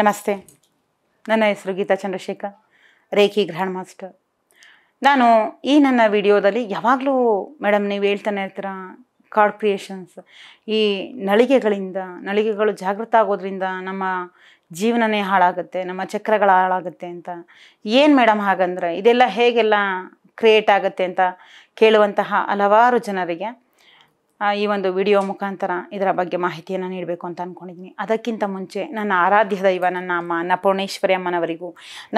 ನಮಸ್ತೆ ನನ್ನ ಹೆಸರು Geeta Chandrashekar reiki grand master ನಾನು ಈ ನನ್ನ ವಿಡಿಯೋದಲ್ಲಿ ಯಾವಾಗಲೂ ಮೇಡಮ್ ನೀವು ಹೇಳ್ತಾನೆ ಇರ್ತೀರ ಕಾರ್ಡ್ ಕ್ರಿಯೇಷನ್ಸ್ ಈ ನಳಿಗೆಗಳಿಂದ ನಳಿಗೆಗಳು ಜಾಗೃತ ಆಗೋದ್ರಿಂದ ನಮ್ಮ ಜೀವನನೇ ಹಾಳಾಗುತ್ತೆ ನಮ್ಮ ಚಕ್ರಗಳು ಹಾಳಾಗುತ್ತೆ ಅಂತ ಏನು ಮೇಡಮ್ ಹಾಗಂದ್ರೆ ಇದೆಲ್ಲ ಹೇಗೆಲ್ಲ ಕ್ರಿಯೇಟ್ ಆಗುತ್ತೆ ಅಂತ ಕೇಳುವಂತಹ ಹಲವಾರು ಜನರಿಗೆ ಈ ಒಂದು ವಿಡಿಯೋ ಮುಖಾಂತರ ಇದರ ಬಗ್ಗೆ ಮಾಹಿತಿಯನ್ನು ನೀಡಬೇಕು ಅಂತ ಅಂದ್ಕೊಂಡಿದ್ದೀನಿ ಅದಕ್ಕಿಂತ ಮುಂಚೆ ನನ್ನ ಆರಾಧ್ಯ ದೈವ ನನ್ನ ಅಮ್ಮ ಅನ್ನಪೂರ್ಣೇಶ್ವರಿ ಅಮ್ಮನವರಿಗೂ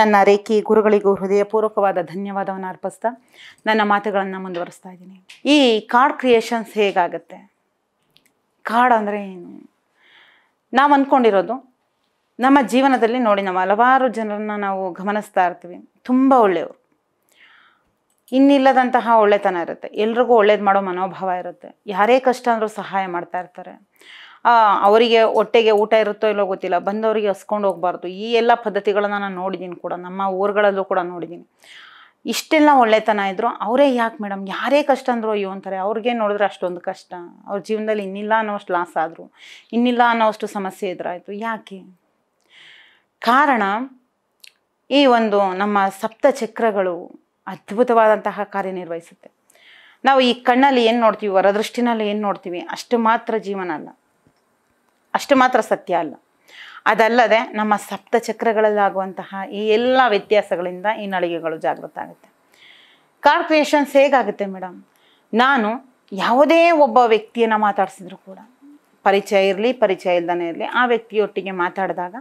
ನನ್ನ ರೇಖಿ ಗುರುಗಳಿಗೂ ಹೃದಯಪೂರ್ವಕವಾದ ಧನ್ಯವಾದವನ್ನು ಅರ್ಪಿಸ್ತಾ ನನ್ನ ಮಾತುಗಳನ್ನು ಮುಂದುವರಿಸ್ತಾ ಇದ್ದೀನಿ ಈ ಕಾರ್ಡ್ ಕ್ರಿಯೇಷನ್ಸ್ ಹೇಗಾಗುತ್ತೆ ಕಾರ್ಡ್ ಅಂದರೆ ಏನು ನಾವು ಅಂದ್ಕೊಂಡಿರೋದು ನಮ್ಮ ಜೀವನದಲ್ಲಿ ನೋಡಿ ನಾವು ಹಲವಾರು ಜನರನ್ನು ನಾವು ಗಮನಿಸ್ತಾ ಇರ್ತೀವಿ ತುಂಬ ಒಳ್ಳೆಯವರು ಇನ್ನಿಲ್ಲದಂತಹ ಒಳ್ಳೆತನ ಇರುತ್ತೆ ಎಲ್ರಿಗೂ ಒಳ್ಳೇದು ಮಾಡೋ ಮನೋಭಾವ ಇರುತ್ತೆ ಯಾರೇ ಕಷ್ಟ ಅಂದರೂ ಸಹಾಯ ಮಾಡ್ತಾ ಇರ್ತಾರೆ ಅವರಿಗೆ ಹೊಟ್ಟೆಗೆ ಊಟ ಇರುತ್ತೋ ಇಲ್ಲೋ ಗೊತ್ತಿಲ್ಲ ಬಂದವರಿಗೆ ಹಸ್ಕೊಂಡು ಹೋಗ್ಬಾರ್ದು ಈ ಎಲ್ಲ ಪದ್ಧತಿಗಳನ್ನು ನಾನು ನೋಡಿದ್ದೀನಿ ಕೂಡ ನಮ್ಮ ಊರುಗಳಲ್ಲೂ ಕೂಡ ನೋಡಿದ್ದೀನಿ ಇಷ್ಟೆಲ್ಲ ಒಳ್ಳೆತನ ಇದ್ದರು ಅವರೇ ಯಾಕೆ ಮೇಡಮ್ ಯಾರೇ ಕಷ್ಟ ಅಂದರೂ ಅಯ್ಯೋ ಅಂತಾರೆ ಅವ್ರಿಗೆ ನೋಡಿದ್ರೆ ಅಷ್ಟೊಂದು ಕಷ್ಟ ಅವ್ರ ಜೀವನದಲ್ಲಿ ಇನ್ನಿಲ್ಲ ಅನ್ನೋಷ್ಟು ಲಾಸ್ ಆದರು ಇನ್ನಿಲ್ಲ ಅನ್ನೋಷ್ಟು ಸಮಸ್ಯೆ ಎದುರಾಯಿತು ಯಾಕೆ ಕಾರಣ ಈ ಒಂದು ನಮ್ಮ ಸಪ್ತ ಚಕ್ರಗಳು ಅದ್ಭುತವಾದಂತಹ ಕಾರ್ಯನಿರ್ವಹಿಸುತ್ತೆ ನಾವು ಈ ಕಣ್ಣಲ್ಲಿ ಏನು ನೋಡ್ತೀವಿ ವರದೃಷ್ಟಿನಲ್ಲಿ ಏನು ನೋಡ್ತೀವಿ ಅಷ್ಟು ಮಾತ್ರ ಜೀವನ ಅಲ್ಲ ಅಷ್ಟು ಮಾತ್ರ ಸತ್ಯ ಅಲ್ಲ ಅದಲ್ಲದೆ ನಮ್ಮ ಸಪ್ತ ಚಕ್ರಗಳಲ್ಲಾಗುವಂತಹ ಈ ಎಲ್ಲ ವ್ಯತ್ಯಾಸಗಳಿಂದ ಈ ನಳಿಗೆಗಳು ಜಾಗೃತ ಆಗುತ್ತೆ ಕಾರ್ ಕ್ರಿಯೇಷನ್ಸ್ ಹೇಗಾಗುತ್ತೆ ಮೇಡಮ್ ನಾನು ಯಾವುದೇ ಒಬ್ಬ ವ್ಯಕ್ತಿಯನ್ನು ಮಾತಾಡಿಸಿದ್ರು ಕೂಡ ಪರಿಚಯ ಇರಲಿ ಪರಿಚಯ ಇಲ್ಲದೇ ಇರಲಿ ಆ ವ್ಯಕ್ತಿಯೊಟ್ಟಿಗೆ ಮಾತಾಡಿದಾಗ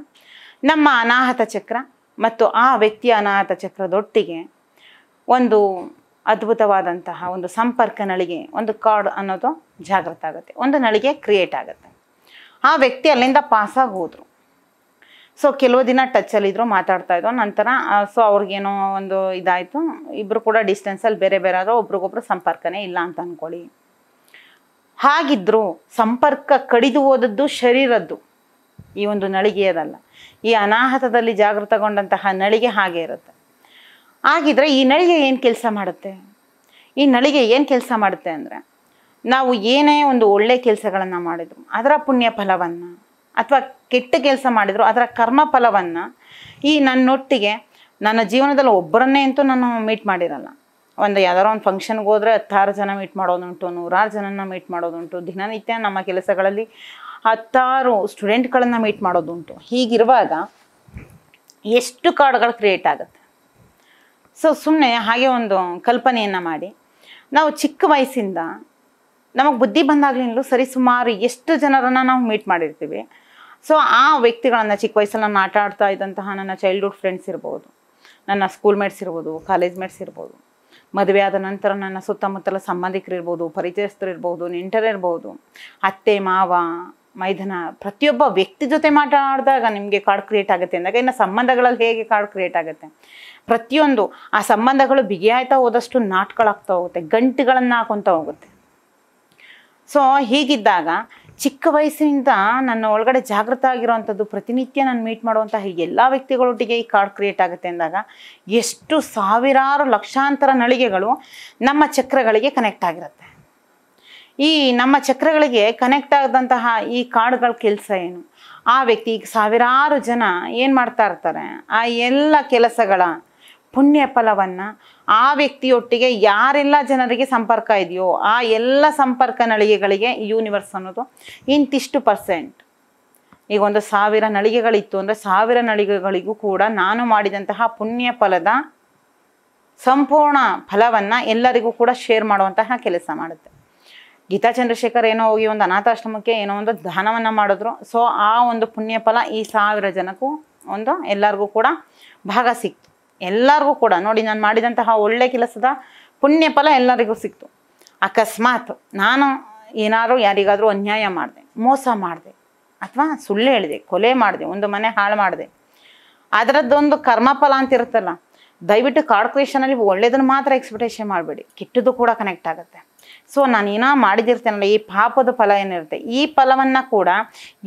ನಮ್ಮ ಅನಾಹತ ಚಕ್ರ ಮತ್ತು ಆ ವ್ಯಕ್ತಿಯ ಅನಾಹತ ಚಕ್ರದೊಟ್ಟಿಗೆ ಒಂದು ಅದ್ಭುತವಾದಂತಹ ಒಂದು ಸಂಪರ್ಕ ನಳಿಗೆ ಒಂದು ಕಾರ್ಡ್ ಅನ್ನೋದು ಜಾಗೃತ ಆಗುತ್ತೆ ಒಂದು ನಳಿಗೆ ಕ್ರಿಯೇಟ್ ಆಗುತ್ತೆ ಆ ವ್ಯಕ್ತಿ ಅಲ್ಲಿಂದ ಪಾಸಾಗಿ ಆಗೋದ್ರು ಸೊ ಕೆಲವು ದಿನ ಟಚ್ಚಲ್ಲಿದ್ದರು ಮಾತಾಡ್ತಾ ಇದ್ರು ನಂತರ ಸೊ ಅವ್ರಿಗೇನೋ ಒಂದು ಇದಾಯಿತು ಇಬ್ಬರು ಕೂಡ ಡಿಸ್ಟೆನ್ಸಲ್ಲಿ ಬೇರೆ ಬೇರೆ ಆದರೂ ಒಬ್ರಿಗೊಬ್ರು ಸಂಪರ್ಕನೇ ಇಲ್ಲ ಅಂತ ಅಂದ್ಕೊಳ್ಳಿ ಹಾಗಿದ್ದರೂ ಸಂಪರ್ಕ ಕಡಿದು ಹೋದದ್ದು ಶರೀರದ್ದು ಈ ಒಂದು ನಳಿಗೆಯದಲ್ಲ ಈ ಅನಾಹತದಲ್ಲಿ ಜಾಗೃತಗೊಂಡಂತಹ ನಳಿಗೆ ಹಾಗೆ ಇರುತ್ತೆ ಆಗಿದ್ರೆ ಈ ನಳಿಗೆ ಏನು ಕೆಲಸ ಮಾಡುತ್ತೆ ಈ ನಳಿಗೆ ಏನು ಕೆಲಸ ಮಾಡುತ್ತೆ ಅಂದರೆ ನಾವು ಏನೇ ಒಂದು ಒಳ್ಳೆ ಕೆಲಸಗಳನ್ನು ಮಾಡಿದ್ರು ಅದರ ಪುಣ್ಯ ಫಲವನ್ನು ಅಥವಾ ಕೆಟ್ಟ ಕೆಲಸ ಮಾಡಿದ್ರು ಅದರ ಕರ್ಮ ಫಲವನ್ನು ಈ ನನ್ನೊಟ್ಟಿಗೆ ನನ್ನ ಜೀವನದಲ್ಲಿ ಒಬ್ಬರನ್ನೇ ಅಂತೂ ನಾನು ಮೀಟ್ ಮಾಡಿರಲ್ಲ ಒಂದು ಯಾವ್ದಾರೋ ಒಂದು ಫಂಕ್ಷನ್ಗೆ ಹೋದರೆ ಹತ್ತಾರು ಜನ ಮೀಟ್ ಮಾಡೋದುಂಟು ನೂರಾರು ಜನನ ಮೀಟ್ ಮಾಡೋದುಂಟು ದಿನನಿತ್ಯ ನಮ್ಮ ಕೆಲಸಗಳಲ್ಲಿ ಹತ್ತಾರು ಸ್ಟೂಡೆಂಟ್ಗಳನ್ನು ಮೀಟ್ ಮಾಡೋದುಂಟು ಹೀಗಿರುವಾಗ ಎಷ್ಟು ಕಾರ್ಡ್ಗಳು ಕ್ರಿಯೇಟ್ ಆಗುತ್ತೆ ಸೊ ಸುಮ್ಮನೆ ಹಾಗೆ ಒಂದು ಕಲ್ಪನೆಯನ್ನು ಮಾಡಿ ನಾವು ಚಿಕ್ಕ ವಯಸ್ಸಿಂದ ನಮಗೆ ಬುದ್ಧಿ ಬಂದಾಗ್ಲಿಂದಲೂ ಸರಿ ಸುಮಾರು ಎಷ್ಟು ಜನರನ್ನು ನಾವು ಮೀಟ್ ಮಾಡಿರ್ತೀವಿ ಸೊ ಆ ವ್ಯಕ್ತಿಗಳನ್ನು ಚಿಕ್ಕ ವಯಸ್ಸಲ್ಲಿ ನಾನು ಆಟ ಆಡ್ತಾ ಇದ್ದಂತಹ ನನ್ನ ಚೈಲ್ಡ್ಹುಡ್ ಫ್ರೆಂಡ್ಸ್ ಇರ್ಬೋದು ನನ್ನ ಸ್ಕೂಲ್ ಮೇಟ್ಸ್ ಇರ್ಬೋದು ಕಾಲೇಜ್ ಮೇಟ್ಸ್ ಇರ್ಬೋದು ಮದುವೆ ಆದ ನಂತರ ನನ್ನ ಸುತ್ತಮುತ್ತಲ ಸಂಬಂಧಿಕರಿರ್ಬೋದು ಪರಿಚಯಸ್ಥರು ಇರ್ಬೋದು ನೆಂಟರಿರ್ಬೋದು ಅತ್ತೆ ಮಾವ ಮೈದಾನ ಪ್ರತಿಯೊಬ್ಬ ವ್ಯಕ್ತಿ ಜೊತೆ ಮಾತಾಡಿದಾಗ ನಿಮಗೆ ಕಾರ್ಡ್ ಕ್ರಿಯೇಟ್ ಆಗುತ್ತೆ ಅಂದಾಗ ಇನ್ನು ಸಂಬಂಧಗಳಲ್ಲಿ ಹೇಗೆ ಕಾರ್ಡ್ ಕ್ರಿಯೇಟ್ ಆಗುತ್ತೆ ಪ್ರತಿಯೊಂದು ಆ ಸಂಬಂಧಗಳು ಬಿಗಿಯಾಯ್ತಾ ಹೋದಷ್ಟು ನಾಟ್ಗಳಾಗ್ತಾ ಹೋಗುತ್ತೆ ಗಂಟುಗಳನ್ನು ಹಾಕೊತಾ ಹೋಗುತ್ತೆ ಸೊ ಹೀಗಿದ್ದಾಗ ಚಿಕ್ಕ ವಯಸ್ಸಿನಿಂದ ನನ್ನ ಒಳಗಡೆ ಜಾಗೃತ ಆಗಿರೋಂಥದ್ದು ಪ್ರತಿನಿತ್ಯ ನಾನು ಮೀಟ್ ಮಾಡುವಂತಹ ಎಲ್ಲ ವ್ಯಕ್ತಿಗಳೊಟ್ಟಿಗೆ ಈ ಕಾರ್ಡ್ ಕ್ರಿಯೇಟ್ ಆಗುತ್ತೆ ಅಂದಾಗ ಎಷ್ಟು ಸಾವಿರಾರು ಲಕ್ಷಾಂತರ ನಳಿಗೆಗಳು ನಮ್ಮ ಚಕ್ರಗಳಿಗೆ ಕನೆಕ್ಟ್ ಆಗಿರುತ್ತೆ ಈ ನಮ್ಮ ಚಕ್ರಗಳಿಗೆ ಕನೆಕ್ಟ್ ಆದಂತಹ ಈ ಕಾರ್ಡ್ಗಳ ಕೆಲಸ ಏನು ಆ ವ್ಯಕ್ತಿ ಈಗ ಸಾವಿರಾರು ಜನ ಏನು ಮಾಡ್ತಾ ಇರ್ತಾರೆ ಆ ಎಲ್ಲ ಕೆಲಸಗಳ ಪುಣ್ಯ ಫಲವನ್ನು ಆ ವ್ಯಕ್ತಿಯೊಟ್ಟಿಗೆ ಯಾರೆಲ್ಲ ಜನರಿಗೆ ಸಂಪರ್ಕ ಇದೆಯೋ ಆ ಎಲ್ಲ ಸಂಪರ್ಕ ನಳಿಗೆಗಳಿಗೆ ಯೂನಿವರ್ಸ್ ಅನ್ನೋದು ಇಂತಿಷ್ಟು ಪರ್ಸೆಂಟ್ ಈಗ ಒಂದು ಸಾವಿರ ನಳಿಗೆಗಳಿತ್ತು ಅಂದರೆ ಸಾವಿರ ನಳಿಗೆಗಳಿಗೂ ಕೂಡ ನಾನು ಮಾಡಿದಂತಹ ಪುಣ್ಯ ಫಲದ ಸಂಪೂರ್ಣ ಫಲವನ್ನು ಎಲ್ಲರಿಗೂ ಕೂಡ ಶೇರ್ ಮಾಡುವಂತಹ ಕೆಲಸ ಮಾಡುತ್ತೆ ಗೀತಾ ಚಂದ್ರಶೇಖರ್ ಏನೋ ಹೋಗಿ ಒಂದು ಅನಾಥಾಶ್ರಮಕ್ಕೆ ಏನೋ ಒಂದು ದಾನವನ್ನು ಮಾಡಿದ್ರು ಸೊ ಆ ಒಂದು ಪುಣ್ಯ ಫಲ ಈ ಸಾವಿರ ಜನಕ್ಕೂ ಒಂದು ಎಲ್ಲರಿಗೂ ಕೂಡ ಭಾಗ ಸಿಕ್ತು ಎಲ್ಲರಿಗೂ ಕೂಡ ನೋಡಿ ನಾನು ಮಾಡಿದಂತಹ ಒಳ್ಳೆ ಕೆಲಸದ ಪುಣ್ಯ ಫಲ ಎಲ್ಲರಿಗೂ ಸಿಕ್ತು ಅಕಸ್ಮಾತ್ ನಾನು ಏನಾದರೂ ಯಾರಿಗಾದರೂ ಅನ್ಯಾಯ ಮಾಡಿದೆ ಮೋಸ ಮಾಡಿದೆ ಅಥವಾ ಸುಳ್ಳು ಹೇಳಿದೆ ಕೊಲೆ ಮಾಡಿದೆ ಒಂದು ಮನೆ ಹಾಳು ಮಾಡಿದೆ ಅದರದ್ದೊಂದು ಕರ್ಮಫಲ ಅಂತ ಇರುತ್ತಲ್ಲ ದಯವಿಟ್ಟು ಕಾರ್ಪೊರೇಷನಲ್ಲಿ ಒಳ್ಳೆಯದನ್ನು ಮಾತ್ರ ಎಕ್ಸ್ಪೆಕ್ಟೇಷನ್ ಮಾಡಬೇಡಿ ಕೆಟ್ಟದ್ದು ಕೂಡ ಕನೆಕ್ಟ್ ಆಗುತ್ತೆ ಸೊ ನಾನೇನೋ ಮಾಡಿದಿರ್ತೇನಲ್ಲ ಈ ಪಾಪದ ಫಲ ಏನಿರುತ್ತೆ ಈ ಫಲವನ್ನು ಕೂಡ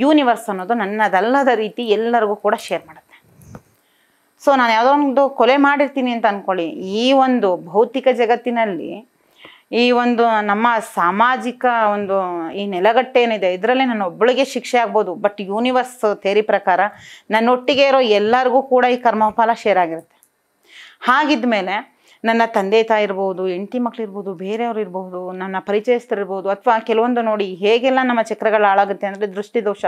ಯೂನಿವರ್ಸ್ ಅನ್ನೋದು ನನ್ನದಲ್ಲದ ರೀತಿ ಎಲ್ಲರಿಗೂ ಕೂಡ ಶೇರ್ ಮಾಡುತ್ತೆ ಸೊ ನಾನು ಯಾವುದೋ ಒಂದು ಕೊಲೆ ಮಾಡಿರ್ತೀನಿ ಅಂತ ಅಂದ್ಕೊಳ್ಳಿ ಈ ಒಂದು ಭೌತಿಕ ಜಗತ್ತಿನಲ್ಲಿ ಈ ಒಂದು ನಮ್ಮ ಸಾಮಾಜಿಕ ಒಂದು ಈ ನೆಲಗಟ್ಟೆ ಏನಿದೆ ಇದರಲ್ಲಿ ನಾನು ಒಬ್ಬಳಿಗೆ ಶಿಕ್ಷೆ ಆಗ್ಬೋದು ಬಟ್ ಯೂನಿವರ್ಸ್ ಥೇರಿ ಪ್ರಕಾರ ನನ್ನೊಟ್ಟಿಗೆ ಇರೋ ಎಲ್ಲರಿಗೂ ಕೂಡ ಈ ಕರ್ಮಫಲ ಶೇರ್ ಆಗಿರುತ್ತೆ ಹಾಗಿದ್ಮೇಲೆ ನನ್ನ ತಂದೆ ತಾಯಿ ಇರ್ಬೋದು ಹೆಂಡತಿ ಇರ್ಬೋದು ಬೇರೆಯವ್ರು ಇರ್ಬೋದು ನನ್ನ ಪರಿಚಯಸ್ಥರಿರ್ಬೋದು ಅಥವಾ ಕೆಲವೊಂದು ನೋಡಿ ಹೇಗೆಲ್ಲ ನಮ್ಮ ಚಕ್ರಗಳು ಹಾಳಾಗುತ್ತೆ ಅಂದರೆ ದೃಷ್ಟಿದೋಷ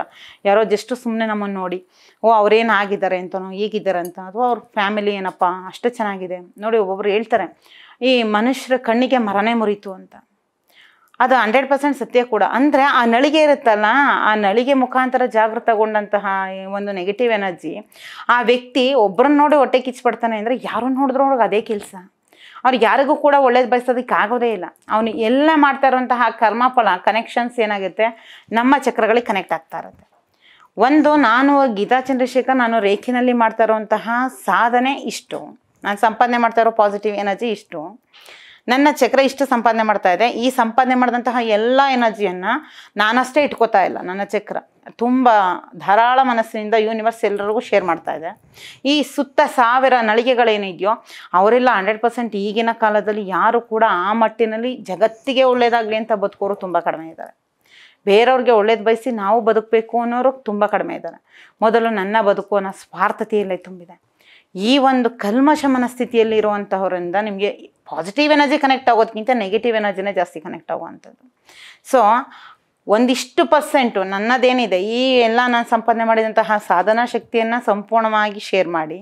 ಯಾರೋ ಜಸ್ಟ್ ಸುಮ್ಮನೆ ನಮ್ಮನ್ನು ನೋಡಿ ಓ ಅವ್ರೇನು ಆಗಿದ್ದಾರೆ ಅಂತನೋ ಹೀಗಿದ್ದಾರೆ ಅಂತ ಅಥವಾ ಅವ್ರ ಫ್ಯಾಮಿಲಿ ಏನಪ್ಪ ಅಷ್ಟು ಚೆನ್ನಾಗಿದೆ ನೋಡಿ ಒಬ್ಬೊಬ್ರು ಹೇಳ್ತಾರೆ ಈ ಮನುಷ್ಯರ ಕಣ್ಣಿಗೆ ಮರನೇ ಮುರಿತು ಅಂತ ಅದು ಹಂಡ್ರೆಡ್ ಪರ್ಸೆಂಟ್ ಸತ್ಯ ಕೂಡ ಅಂದರೆ ಆ ನಳಿಗೆ ಇರುತ್ತಲ್ಲ ಆ ನಳಿಗೆ ಮುಖಾಂತರ ಜಾಗೃತಗೊಂಡಂತಹ ಒಂದು ನೆಗೆಟಿವ್ ಎನರ್ಜಿ ಆ ವ್ಯಕ್ತಿ ಒಬ್ಬರನ್ನ ನೋಡಿ ಹೊಟ್ಟೆ ಪಡ್ತಾನೆ ಅಂದರೆ ಯಾರನ್ನು ನೋಡಿದ್ರೂ ಅವ್ರಿಗೆ ಅದೇ ಕೆಲಸ ಅವ್ರು ಯಾರಿಗೂ ಕೂಡ ಒಳ್ಳೇದು ಬಯಸೋದಕ್ಕೆ ಆಗೋದೇ ಇಲ್ಲ ಅವನು ಎಲ್ಲ ಮಾಡ್ತಾ ಇರುವಂತಹ ಕರ್ಮಫಲ ಕನೆಕ್ಷನ್ಸ್ ಏನಾಗುತ್ತೆ ನಮ್ಮ ಚಕ್ರಗಳಿಗೆ ಕನೆಕ್ಟ್ ಆಗ್ತಾ ಇರುತ್ತೆ ಒಂದು ನಾನು ಗೀತಾ ಚಂದ್ರಶೇಖರ್ ನಾನು ರೇಖಿನಲ್ಲಿ ಮಾಡ್ತಾ ಇರುವಂತಹ ಸಾಧನೆ ಇಷ್ಟು ನಾನು ಸಂಪಾದನೆ ಮಾಡ್ತಾ ಇರೋ ಪಾಸಿಟಿವ್ ಎನರ್ಜಿ ಇಷ್ಟು ನನ್ನ ಚಕ್ರ ಇಷ್ಟು ಸಂಪಾದನೆ ಮಾಡ್ತಾ ಇದೆ ಈ ಸಂಪಾದನೆ ಮಾಡಿದಂತಹ ಎಲ್ಲ ಎನರ್ಜಿಯನ್ನು ನಾನಷ್ಟೇ ಇಟ್ಕೋತಾ ಇಲ್ಲ ನನ್ನ ಚಕ್ರ ತುಂಬ ಧಾರಾಳ ಮನಸ್ಸಿನಿಂದ ಯೂನಿವರ್ಸ್ ಎಲ್ಲರಿಗೂ ಶೇರ್ ಮಾಡ್ತಾ ಇದೆ ಈ ಸುತ್ತ ಸಾವಿರ ನಳಿಗೆಗಳೇನಿದೆಯೋ ಅವರೆಲ್ಲ ಹಂಡ್ರೆಡ್ ಪರ್ಸೆಂಟ್ ಈಗಿನ ಕಾಲದಲ್ಲಿ ಯಾರು ಕೂಡ ಆ ಮಟ್ಟಿನಲ್ಲಿ ಜಗತ್ತಿಗೆ ಒಳ್ಳೆಯದಾಗಲಿ ಅಂತ ಬದುಕೋರು ತುಂಬ ಕಡಿಮೆ ಇದ್ದಾರೆ ಬೇರೆಯವ್ರಿಗೆ ಒಳ್ಳೇದು ಬಯಸಿ ನಾವು ಬದುಕಬೇಕು ಅನ್ನೋರು ತುಂಬ ಕಡಿಮೆ ಇದ್ದಾರೆ ಮೊದಲು ನನ್ನ ಬದುಕು ಅನ್ನೋ ಸ್ವಾರ್ಥತೆಯಲ್ಲೇ ತುಂಬಿದೆ ಈ ಒಂದು ಕಲ್ಮಶ ಮನಸ್ಥಿತಿಯಲ್ಲಿ ಇರುವಂತಹವರಿಂದ ನಿಮಗೆ ಪಾಸಿಟಿವ್ ಎನರ್ಜಿ ಕನೆಕ್ಟ್ ಆಗೋದಕ್ಕಿಂತ ನೆಗೆಟಿವ್ ಎನರ್ಜಿನೇ ಜಾಸ್ತಿ ಕನೆಕ್ಟ್ ಆಗುವಂಥದ್ದು ಸೊ ಒಂದಿಷ್ಟು ಪರ್ಸೆಂಟು ನನ್ನದೇನಿದೆ ಈ ಎಲ್ಲ ನಾನು ಸಂಪಾದನೆ ಮಾಡಿದಂತಹ ಸಾಧನಾ ಶಕ್ತಿಯನ್ನು ಸಂಪೂರ್ಣವಾಗಿ ಶೇರ್ ಮಾಡಿ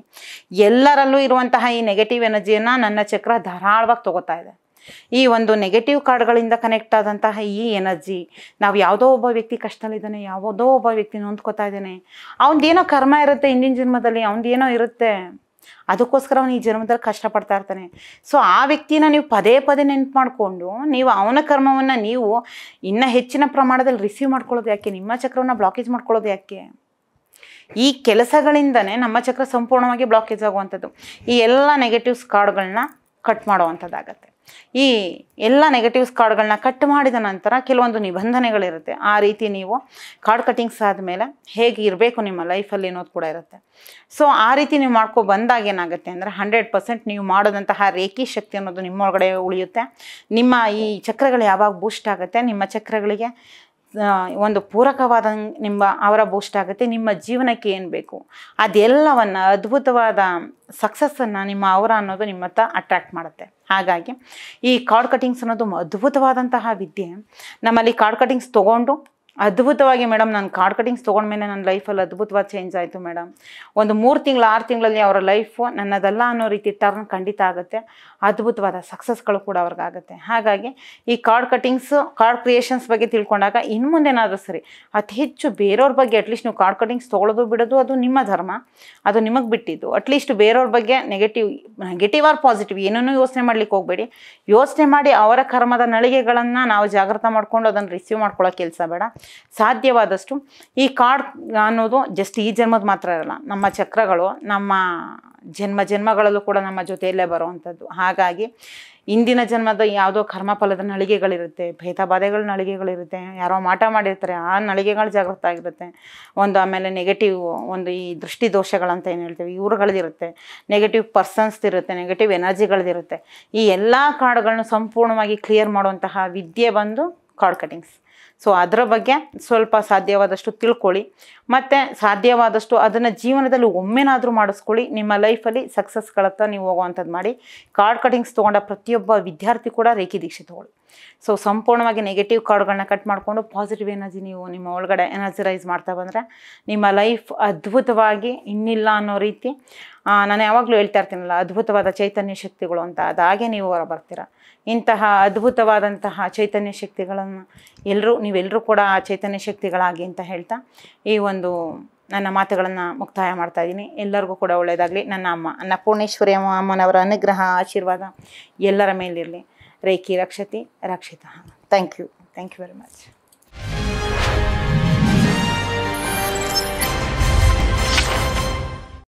ಎಲ್ಲರಲ್ಲೂ ಇರುವಂತಹ ಈ ನೆಗೆಟಿವ್ ಎನರ್ಜಿಯನ್ನು ನನ್ನ ಚಕ್ರ ಧಾರಾಳವಾಗಿ ತೊಗೋತಾ ಇದೆ ಈ ಒಂದು ನೆಗೆಟಿವ್ ಕಾರ್ಡ್ಗಳಿಂದ ಕನೆಕ್ಟ್ ಆದಂತಹ ಈ ಎನರ್ಜಿ ನಾವು ಯಾವುದೋ ಒಬ್ಬ ವ್ಯಕ್ತಿ ಕಷ್ಟದಲ್ಲಿದ್ದಾನೆ ಯಾವುದೋ ಒಬ್ಬ ವ್ಯಕ್ತಿ ನೊಂದ್ಕೋತಾ ಇದ್ದಾನೆ ಅವನದೇನೋ ಕರ್ಮ ಇರುತ್ತೆ ಹಿಂದಿನ ಜನ್ಮದಲ್ಲಿ ಅವನದೇನೋ ಇರುತ್ತೆ ಅದಕ್ಕೋಸ್ಕರ ಅವನು ಈ ಜನ್ಮದಲ್ಲಿ ಕಷ್ಟಪಡ್ತಾ ಇರ್ತಾನೆ ಸೊ ಆ ವ್ಯಕ್ತಿನ ನೀವು ಪದೇ ಪದೇ ನೆನ್ಪು ಮಾಡಿಕೊಂಡು ನೀವು ಅವನ ಕರ್ಮವನ್ನು ನೀವು ಇನ್ನೂ ಹೆಚ್ಚಿನ ಪ್ರಮಾಣದಲ್ಲಿ ರಿಸೀವ್ ಮಾಡ್ಕೊಳ್ಳೋದು ಯಾಕೆ ನಿಮ್ಮ ಚಕ್ರವನ್ನು ಬ್ಲಾಕೇಜ್ ಮಾಡ್ಕೊಳ್ಳೋದು ಯಾಕೆ ಈ ಕೆಲಸಗಳಿಂದನೇ ನಮ್ಮ ಚಕ್ರ ಸಂಪೂರ್ಣವಾಗಿ ಬ್ಲಾಕೇಜ್ ಆಗುವಂಥದ್ದು ಈ ಎಲ್ಲ ನೆಗೆಟಿವ್ಸ್ ಕಾರ್ಡ್ಗಳನ್ನ ಕಟ್ ಮಾಡುವಂಥದ್ದಾಗತ್ತೆ ಈ ಎಲ್ಲ ನೆಗೆಟಿವ್ಸ್ ಕಾರ್ಡ್ಗಳನ್ನ ಕಟ್ ಮಾಡಿದ ನಂತರ ಕೆಲವೊಂದು ನಿಬಂಧನೆಗಳಿರುತ್ತೆ ಆ ರೀತಿ ನೀವು ಕಾರ್ಡ್ ಕಟಿಂಗ್ಸ್ ಆದಮೇಲೆ ಹೇಗೆ ಇರಬೇಕು ನಿಮ್ಮ ಲೈಫಲ್ಲಿ ಅನ್ನೋದು ಕೂಡ ಇರುತ್ತೆ ಸೊ ಆ ರೀತಿ ನೀವು ಮಾಡ್ಕೊ ಬಂದಾಗ ಏನಾಗುತ್ತೆ ಅಂದರೆ ಹಂಡ್ರೆಡ್ ಪರ್ಸೆಂಟ್ ನೀವು ಮಾಡೋದಂತಹ ರೇಖಿ ಶಕ್ತಿ ಅನ್ನೋದು ನಿಮ್ಮೊಳಗಡೆ ಉಳಿಯುತ್ತೆ ನಿಮ್ಮ ಈ ಚಕ್ರಗಳು ಯಾವಾಗ ಬೂಸ್ಟ್ ಆಗುತ್ತೆ ನಿಮ್ಮ ಚಕ್ರಗಳಿಗೆ ಒಂದು ಪೂರಕವಾದ ನಿಮ್ಮ ಅವರ ಬೂಸ್ಟ್ ಆಗುತ್ತೆ ನಿಮ್ಮ ಜೀವನಕ್ಕೆ ಏನು ಬೇಕು ಅದೆಲ್ಲವನ್ನು ಅದ್ಭುತವಾದ ಸಕ್ಸಸ್ಸನ್ನು ನಿಮ್ಮ ಅವರ ಅನ್ನೋದು ನಿಮ್ಮ ಹತ್ರ ಅಟ್ರ್ಯಾಕ್ಟ್ ಮಾಡುತ್ತೆ ಹಾಗಾಗಿ ಈ ಕಾರ್ಡ್ ಕಟಿಂಗ್ಸ್ ಅನ್ನೋದು ಅದ್ಭುತವಾದಂತಹ ವಿದ್ಯೆ ನಮ್ಮಲ್ಲಿ ಕಾರ್ಡ್ ಕಟಿಂಗ್ಸ್ ತೊಗೊಂಡು ಅದ್ಭುತವಾಗಿ ಮೇಡಮ್ ನಾನು ಕಾರ್ಡ್ ಕಟಿಂಗ್ಸ್ ತೊಗೊಂಡ್ಮೇಲೆ ನನ್ನ ಲೈಫಲ್ಲಿ ಅದ್ಭುತವಾದ ಚೇಂಜ್ ಆಯಿತು ಮೇಡಮ್ ಒಂದು ಮೂರು ತಿಂಗಳು ಆರು ತಿಂಗಳಲ್ಲಿ ಅವರ ಲೈಫು ನನ್ನದಲ್ಲ ಅನ್ನೋ ರೀತಿ ಟರ್ನ್ ಖಂಡಿತ ಆಗುತ್ತೆ ಅದ್ಭುತವಾದ ಸಕ್ಸಸ್ಗಳು ಕೂಡ ಅವ್ರಿಗಾಗುತ್ತೆ ಹಾಗಾಗಿ ಈ ಕಾರ್ಡ್ ಕಟಿಂಗ್ಸು ಕಾರ್ಡ್ ಕ್ರಿಯೇಷನ್ಸ್ ಬಗ್ಗೆ ತಿಳ್ಕೊಂಡಾಗ ಇನ್ನು ಮುಂದೆನಾದರೂ ಸರಿ ಅತಿ ಹೆಚ್ಚು ಬೇರೆಯವ್ರ ಬಗ್ಗೆ ಅಟ್ಲೀಸ್ಟ್ ನೀವು ಕಾರ್ಡ್ ಕಟಿಂಗ್ಸ್ ತೊಗೊಳೋದು ಬಿಡೋದು ಅದು ನಿಮ್ಮ ಧರ್ಮ ಅದು ನಿಮಗೆ ಬಿಟ್ಟಿದ್ದು ಅಟ್ಲೀಸ್ಟ್ ಬೇರೆಯವ್ರ ಬಗ್ಗೆ ನೆಗೆಟಿವ್ ನೆಗೆಟಿವ್ ಆರ್ ಪಾಸಿಟಿವ್ ಏನನ್ನೂ ಯೋಚನೆ ಮಾಡ್ಲಿಕ್ಕೆ ಹೋಗಬೇಡಿ ಯೋಚನೆ ಮಾಡಿ ಅವರ ಕರ್ಮದ ನಳಿಗೆಗಳನ್ನು ನಾವು ಜಾಗೃತ ಮಾಡಿಕೊಂಡು ಅದನ್ನು ರಿಸೀವ್ ಮಾಡ್ಕೊಳ್ಳೋ ಕೆಲಸ ಬೇಡ ಸಾಧ್ಯವಾದಷ್ಟು ಈ ಕಾರ್ಡ್ ಅನ್ನೋದು ಜಸ್ಟ್ ಈ ಜನ್ಮದ ಮಾತ್ರ ಇರಲ್ಲ ನಮ್ಮ ಚಕ್ರಗಳು ನಮ್ಮ ಜನ್ಮ ಜನ್ಮಗಳಲ್ಲೂ ಕೂಡ ನಮ್ಮ ಜೊತೆಯಲ್ಲೇ ಬರುವಂಥದ್ದು ಹಾಗಾಗಿ ಇಂದಿನ ಜನ್ಮದ ಯಾವುದೋ ಕರ್ಮಫಲದ ನಳಿಗೆಗಳಿರುತ್ತೆ ಭೇದ ಬಾಧೆಗಳ ನಳಿಗೆಗಳಿರುತ್ತೆ ಯಾರೋ ಮಾಟ ಮಾಡಿರ್ತಾರೆ ಆ ನಳಿಗೆಗಳು ಜಾಗೃತ ಆಗಿರುತ್ತೆ ಒಂದು ಆಮೇಲೆ ನೆಗೆಟಿವ್ ಒಂದು ಈ ದೃಷ್ಟಿ ದೋಷಗಳಂತ ಏನು ಹೇಳ್ತೀವಿ ಇವ್ರುಗಳದಿರುತ್ತೆ ನೆಗೆಟಿವ್ ಇರುತ್ತೆ ನೆಗೆಟಿವ್ ಎನರ್ಜಿಗಳದಿರುತ್ತೆ ಈ ಎಲ್ಲ ಕಾರ್ಡ್ಗಳನ್ನು ಸಂಪೂರ್ಣವಾಗಿ ಕ್ಲಿಯರ್ ಮಾಡುವಂತಹ ವಿದ್ಯೆ ಬಂದು ಕಾರ್ಡ್ ಕಟಿಂಗ್ಸ್ ಸೊ ಅದರ ಬಗ್ಗೆ ಸ್ವಲ್ಪ ಸಾಧ್ಯವಾದಷ್ಟು ತಿಳ್ಕೊಳ್ಳಿ ಮತ್ತು ಸಾಧ್ಯವಾದಷ್ಟು ಅದನ್ನು ಜೀವನದಲ್ಲಿ ಒಮ್ಮೆನಾದರೂ ಮಾಡಿಸ್ಕೊಳ್ಳಿ ನಿಮ್ಮ ಲೈಫಲ್ಲಿ ಸಕ್ಸಸ್ಗಳತ್ತ ನೀವು ಹೋಗುವಂಥದ್ದು ಮಾಡಿ ಕಾರ್ಡ್ ಕಟಿಂಗ್ಸ್ ತೊಗೊಂಡ ಪ್ರತಿಯೊಬ್ಬ ವಿದ್ಯಾರ್ಥಿ ಕೂಡ ರೇಖಿ ದೀಕ್ಷೆ ತೊಗೊಳ್ಳಿ ಸೊ ಸಂಪೂರ್ಣವಾಗಿ ನೆಗೆಟಿವ್ ಕಾರ್ಡ್ಗಳನ್ನ ಕಟ್ ಮಾಡಿಕೊಂಡು ಪಾಸಿಟಿವ್ ಎನರ್ಜಿ ನೀವು ನಿಮ್ಮ ಒಳಗಡೆ ಎನರ್ಜಿರೈಸ್ ಮಾಡ್ತಾ ಬಂದರೆ ನಿಮ್ಮ ಲೈಫ್ ಅದ್ಭುತವಾಗಿ ಇನ್ನಿಲ್ಲ ಅನ್ನೋ ರೀತಿ ನಾನು ಯಾವಾಗಲೂ ಹೇಳ್ತಾ ಇರ್ತೀನಲ್ಲ ಅದ್ಭುತವಾದ ಚೈತನ್ಯ ಶಕ್ತಿಗಳು ಅಂತ ಅದಾಗೆ ನೀವು ಹೊರ ಬರ್ತೀರ ಇಂತಹ ಅದ್ಭುತವಾದಂತಹ ಚೈತನ್ಯ ಶಕ್ತಿಗಳನ್ನು ಎಲ್ಲರೂ ನೀವೆಲ್ಲರೂ ಕೂಡ ಆ ಚೈತನ್ಯ ಶಕ್ತಿಗಳಾಗಿ ಅಂತ ಹೇಳ್ತಾ ಈ ಒಂದು ನನ್ನ ಮಾತುಗಳನ್ನು ಮುಕ್ತಾಯ ಮಾಡ್ತಾ ಇದ್ದೀನಿ ಎಲ್ಲರಿಗೂ ಕೂಡ ಒಳ್ಳೆಯದಾಗಲಿ ನನ್ನ ಅಮ್ಮ ನನ್ನ ಅನ್ನಪೂರ್ಣೇಶ್ವರಿ ಅಮ್ಮನವರ ಅನುಗ್ರಹ ಆಶೀರ್ವಾದ ಎಲ್ಲರ ಮೇಲಿರಲಿ रैकी रक्षति रक्षिता thank you thank you very much